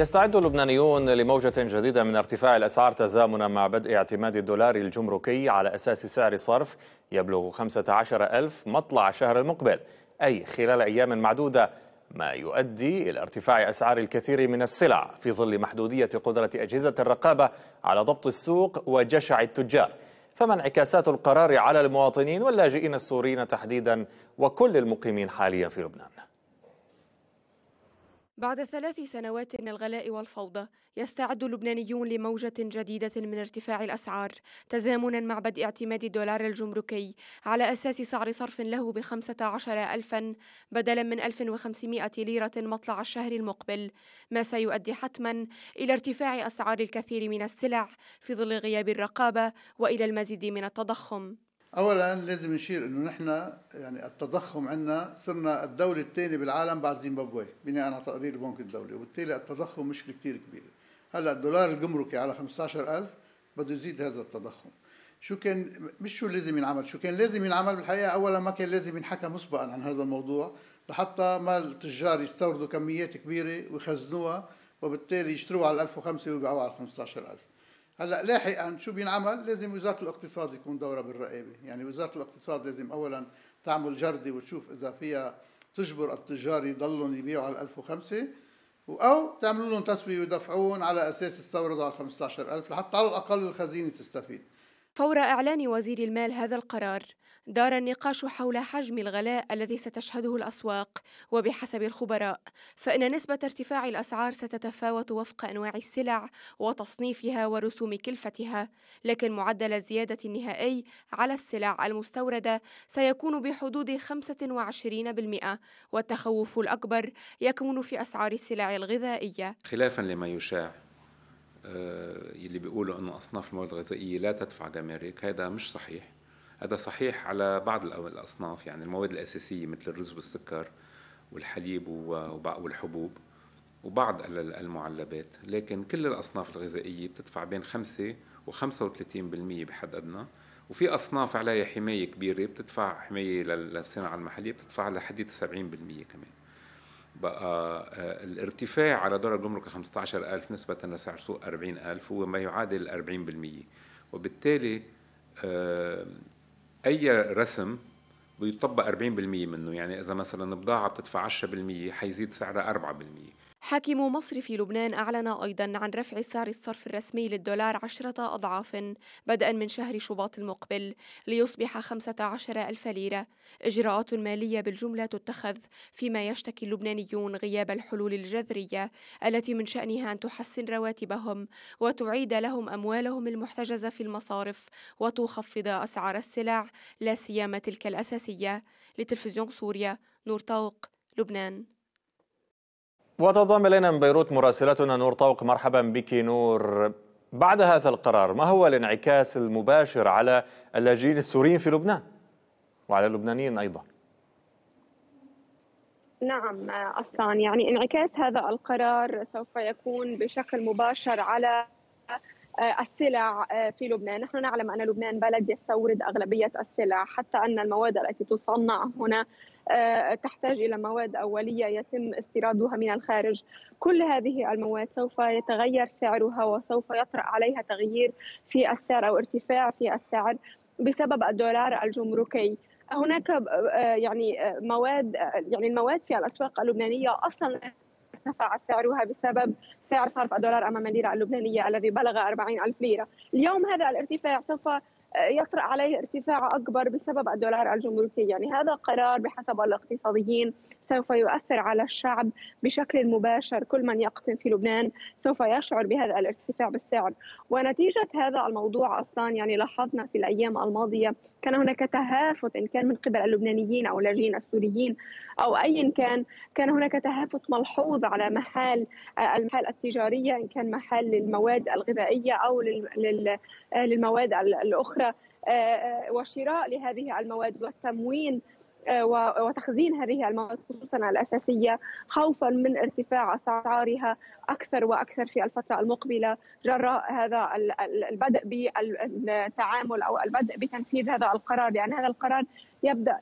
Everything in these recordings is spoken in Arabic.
يستعد اللبنانيون لموجة جديدة من ارتفاع الأسعار تزامنا مع بدء اعتماد الدولار الجمركي على أساس سعر صرف يبلغ 15 ألف مطلع الشهر المقبل أي خلال أيام معدودة ما يؤدي إلى ارتفاع أسعار الكثير من السلع في ظل محدودية قدرة أجهزة الرقابة على ضبط السوق وجشع التجار فما انعكاسات القرار على المواطنين واللاجئين السوريين تحديدا وكل المقيمين حاليا في لبنان بعد ثلاث سنوات من الغلاء والفوضى يستعد اللبنانيون لموجة جديدة من ارتفاع الأسعار تزامنا مع بدء اعتماد الدولار الجمركي على أساس سعر صرف له ب عشر ألفا بدلا من 1500 ليرة مطلع الشهر المقبل ما سيؤدي حتما إلى ارتفاع أسعار الكثير من السلع في ظل غياب الرقابة وإلى المزيد من التضخم اولا لازم نشير انه نحن يعني التضخم عندنا صرنا الدوله الثانيه بالعالم بعد زيمبابوي بناء على تقرير البنك الدولي وبالتالي التضخم مشكله كثير كبيره هلا الدولار الجمركي على 15000 بده يزيد هذا التضخم شو كان مش شو لازم ينعمل شو كان لازم ينعمل بالحقيقه اولا ما كان لازم ينحكى مسبقا عن هذا الموضوع لحتى ما التجار يستوردوا كميات كبيره ويخزنوها وبالتالي يشتروها على 1005 ويبيعوها على 15000 هلا لاحقا شو بينعمل؟ لازم وزاره الاقتصاد يكون دورها بالرقابه، يعني وزاره الاقتصاد لازم اولا تعمل جرده وتشوف اذا فيها تجبر التجار يضلوا يبيعوا على 1005 او تعملوا لهم تسويه ويدفعوهم على اساس استوردوا على 15000 لحتى على الاقل الخزينه تستفيد. فور اعلان وزير المال هذا القرار دار النقاش حول حجم الغلاء الذي ستشهده الأسواق وبحسب الخبراء فإن نسبة ارتفاع الأسعار ستتفاوت وفق أنواع السلع وتصنيفها ورسوم كلفتها لكن معدل الزيادة النهائي على السلع المستوردة سيكون بحدود 25% والتخوف الأكبر يكمن في أسعار السلع الغذائية خلافا لما يشاع اللي آه، بيقولوا أن أصناف المواد الغذائية لا تدفع جمارك هذا مش صحيح هذا صحيح على بعض الأصناف يعني المواد الأساسية مثل الرز والسكر والحليب والحبوب وبعض المعلبات لكن كل الأصناف الغذائية بتدفع بين 5 و 35% بحد أدنى وفي أصناف عليها حماية كبيرة بتدفع حماية للصناعة المحلية بتدفع لحد 70% كمان بقى آه، الارتفاع على دور الجمرك 15000 نسبة لسعر سوق 40000 هو ما يعادل 40% وبالتالي آه، اي رسم بيطبق 40% منه يعني اذا مثلا بضاعه بتدفع 10% حيزيد سعرها 4% حاكم مصر في لبنان أعلن أيضا عن رفع سعر الصرف الرسمي للدولار عشرة أضعاف بدءا من شهر شباط المقبل ليصبح عشر ألف ليرة إجراءات مالية بالجملة تتخذ فيما يشتكي اللبنانيون غياب الحلول الجذرية التي من شأنها أن تحسن رواتبهم وتعيد لهم أموالهم المحتجزة في المصارف وتخفض أسعار السلع لا سيما تلك الأساسية لتلفزيون سوريا نور طوق لبنان وتضم الينا من بيروت مراسلتنا نور طوق مرحبا بك نور بعد هذا القرار ما هو الانعكاس المباشر على اللاجئين السوريين في لبنان وعلى اللبنانيين ايضا نعم اصلا يعني انعكاس هذا القرار سوف يكون بشكل مباشر على آه، السلع آه، في لبنان، نحن نعلم ان لبنان بلد يستورد اغلبيه السلع، حتى ان المواد التي تصنع هنا آه، تحتاج الى مواد اوليه يتم استيرادها من الخارج كل هذه المواد سوف يتغير سعرها وسوف يطرا عليها تغيير في السعر او ارتفاع في السعر بسبب الدولار الجمركي هناك آه، يعني آه، مواد يعني المواد في الاسواق اللبنانيه اصلا ارتفع سعرها بسبب سعر صرف الدولار امام الليره اللبنانيه الذي بلغ 40 الف ليره اليوم هذا الارتفاع سوف يطرأ عليه ارتفاع أكبر بسبب الدولار الجمركي يعني هذا قرار بحسب الاقتصاديين سوف يؤثر على الشعب بشكل مباشر كل من يقطن في لبنان سوف يشعر بهذا الارتفاع بالسعر ونتيجة هذا الموضوع أصلا يعني لاحظنا في الأيام الماضية كان هناك تهافت إن كان من قبل اللبنانيين أو اللاجئين السوريين أو أيا كان كان هناك تهافت ملحوظ على محال المحال التجارية إن كان محل للمواد الغذائية أو للمواد الأخرى أخرى آه، آه، وشراء لهذه المواد والتموين آه، وتخزين هذه المواد خصوصا الأساسية خوفا من ارتفاع أسعارها أكثر وأكثر في الفترة المقبلة جراء هذا البدء بالتعامل أو البدء بتنفيذ هذا القرار لأن هذا القرار يبدأ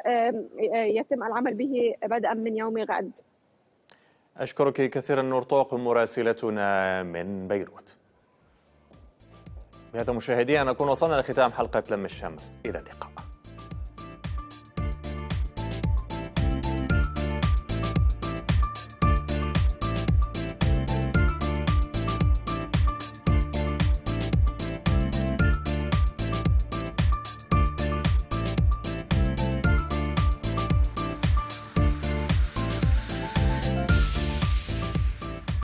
يتم العمل به بدءا من يوم غد أشكرك كثيرا نور طوق مراسلتنا من بيروت بهذا مشاهدينا نكون وصلنا لختام حلقة لم الشمس إلى اللقاء